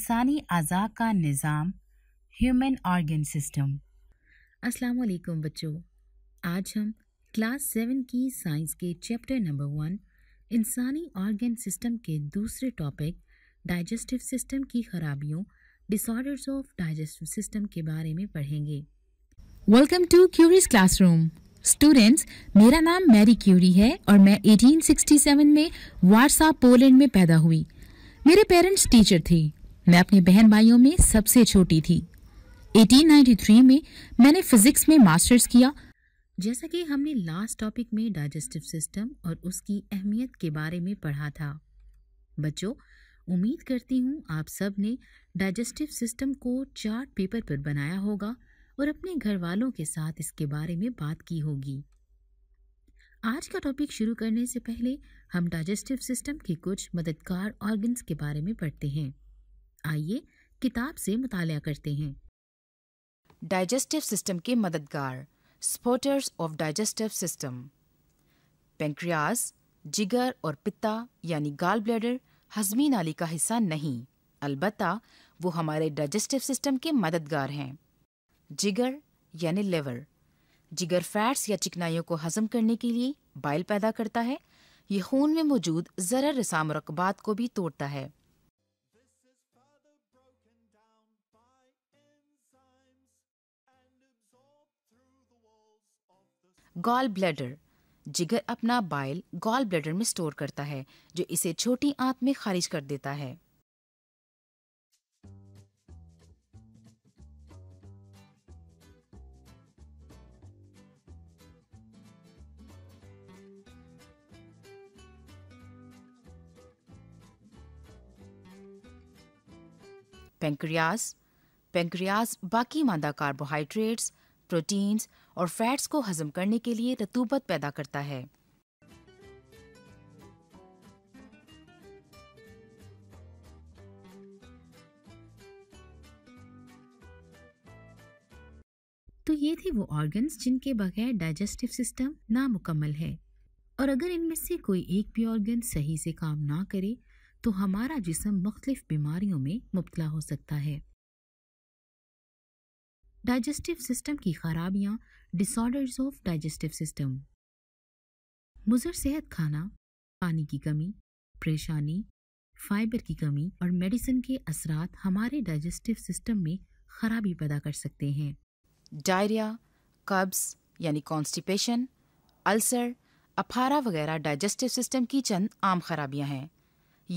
इंसानी अज़ा का निज़ाम human organ system अस्सलाम वालेकुम बच्चों आज हम क्लास सेवन की साइंस के चैप्टर नंबर वन इंसानी ऑर्गन सिस्टम के दूसरे टॉपिक डाइजेस्टिव सिस्टम की खराबियों डिसऑर्डर्स ऑफ डाइजेस्टिव सिस्टम के बारे में पढ़ेंगे welcome to curious classroom students मेरा नाम मैरी क्यूरी है और मैं 1867 में वारसा पोलैंड में पैदा हुई मेरे पेरेंट्स टीचर थे मैं अपने बहन भाइयों में सबसे छोटी थी 1893 में मैंने फिजिक्स में मास्टर्स किया जैसा कि हमने लास्ट टॉपिक में डाइजेस्टिव सिस्टम और उसकी अहमियत के बारे में पढ़ा था बच्चों उम्मीद करती हूँ आप सब ने डाइजेस्टिव सिस्टम को चार्ट पेपर पर बनाया होगा और अपने घर वालों के साथ इसके बारे में बात की होगी आज का टॉपिक शुरू करने से पहले हम डाइजेस्टिव सिस्टम के कुछ मददगार ऑर्गन्स के बारे में पढ़ते हैं आइए किताब से मुताया करते हैं डाइजेस्टिव सिस्टम के मददगार supporters of digestive system pancreas जिगर और पित्ता यानी गाल ब्लेडर हजमी नाली का हिस्सा नहीं अलबत् वो हमारे डाइजेस्टिव सिस्टम के मददगार हैं जिगर यानी लेवर जिगर फैट्स या चिकनाइयों को हजम करने के लिए बाइल पैदा करता है ये खून में मौजूद ज़रा रसाम रकबात को भी तोड़ता है गॉल ब्लैडर जिगर अपना बाइल गॉल ब्लैडर में स्टोर करता है जो इसे छोटी आंत में खारिज कर देता है पेंक्रियास पेंक्रियास बाकी मादा कार्बोहाइड्रेट्स प्रोटीन्स और फैट्स को हजम करने के लिए रतूबत पैदा करता है तो ये थे वो ऑर्गन्स जिनके बगैर डाइजेस्टिव सिस्टम नामुकम्मल है और अगर इनमें से कोई एक भी ऑर्गन सही से काम ना करे तो हमारा जिसम मुख्तलिफ बीमारियों में मुबतला हो सकता है डाइजेस्टिव सिस्टम की खराबियाँ डिसऑर्डर्स ऑफ डाइजेस्टिव सिस्टम मुजर सेहत खाना पानी की कमी परेशानी फाइबर की कमी और मेडिसिन के असरात हमारे डाइजेस्टिव सिस्टम में खराबी पैदा कर सकते हैं डायरिया कब्ज यानी कॉन्स्टिपेशन अल्सर अफारा वगैरह डाइजेस्टिव सिस्टम की चंद आम खराबियां हैं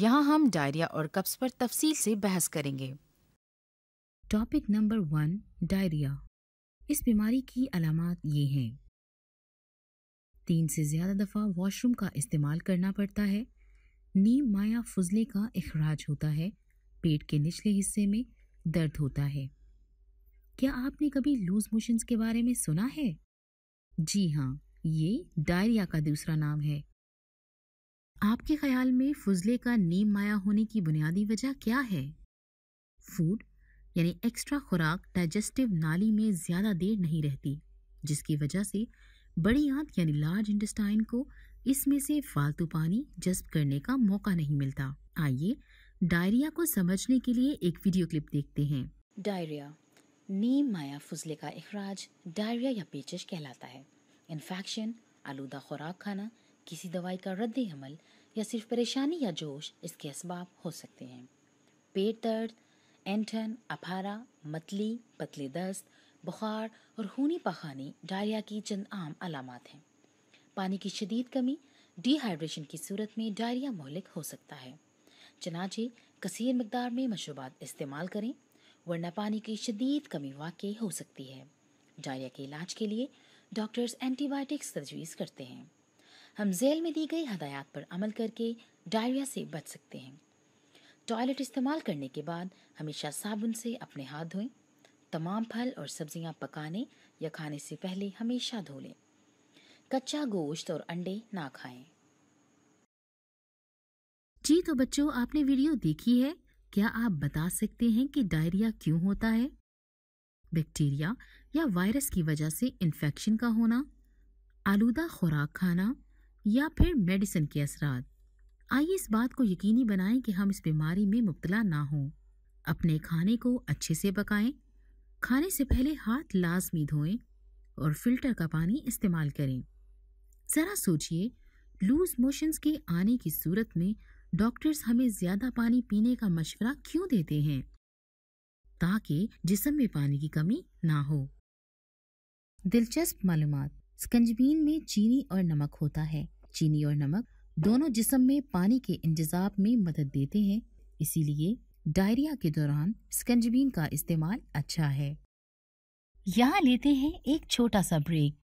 यहाँ हम डायरिया और कब्ज पर तफसील से बहस करेंगे टॉपिक नंबर वन डायरिया इस बीमारी की अलामत ये हैं तीन से ज़्यादा दफ़ा वॉशरूम का इस्तेमाल करना पड़ता है नीम माया फजले का अखराज होता है पेट के निचले हिस्से में दर्द होता है क्या आपने कभी लूज मोशंस के बारे में सुना है जी हाँ ये डायरिया का दूसरा नाम है आपके ख्याल में फजले का नीम माया होने की बुनियादी वजह क्या है फूड यानी एक्स्ट्रा खुराक डाइजेस्टिव नाली में ज़्यादा देर नहीं रहती जिसकी वजह से बड़ी आंत यानी लार्ज इंटेस्टाइन को इसमें से फालतू पानी जज्ब करने का मौका नहीं मिलता आइए डायरिया को समझने के लिए एक वीडियो क्लिप देखते हैं डायरिया नीम माया फुजले का अखराज डायरिया या पेचिश कहलाता है इन्फेक्शन आलूदा खुराक खाना किसी दवाई का रद्द अमल या सिर्फ परेशानी या जोश इसके इसबाब हो सकते हैं पेट दर्द एंठन अफारा मतली पतले दस्त बुखार और खूनी पखानी डायरिया की चंद आम अलामत हैं पानी की शदीद कमी डिहाइड्रेशन की सूरत में डायरिया मोहलिक हो सकता है चनाचे कसर मकदार में मशरूबात इस्तेमाल करें वरना पानी की शदीद कमी वाकई हो सकती है डायरिया के इलाज के लिए डॉक्टर्स एंटीबायोटिक्स तजवीज़ करते हैं हम जेल में दी गई हदायत पर अमल करके डायरिया से बच सकते हैं टॉयलेट इस्तेमाल करने के बाद हमेशा साबुन से अपने हाथ धोएं तमाम फल और सब्जियां पकाने या खाने से पहले हमेशा धो लें कच्चा गोश्त और अंडे ना खाएं जी तो बच्चों आपने वीडियो देखी है क्या आप बता सकते हैं कि डायरिया क्यों होता है बैक्टीरिया या वायरस की वजह से इन्फेक्शन का होना आलूदा खुराक खाना या फिर मेडिसिन के असरात आइए इस बात को यकीनी बनाएं कि हम इस बीमारी में मुबतला ना हों अपने खाने को अच्छे से पकाएं खाने से पहले हाथ लाजमी धोएं और फिल्टर का पानी इस्तेमाल करें ज़रा सोचिए लूज मोशंस के आने की सूरत में डॉक्टर्स हमें ज़्यादा पानी पीने का मशवरा क्यों देते हैं ताकि जिसम में पानी की कमी ना हो दिलचस्प मालूम स्कंजबीन में चीनी और नमक होता है चीनी और नमक दोनों जिसम में पानी के इंतजाम में मदद देते हैं इसीलिए डायरिया के दौरान स्कंजबीन का इस्तेमाल अच्छा है यहाँ लेते हैं एक छोटा सा ब्रेक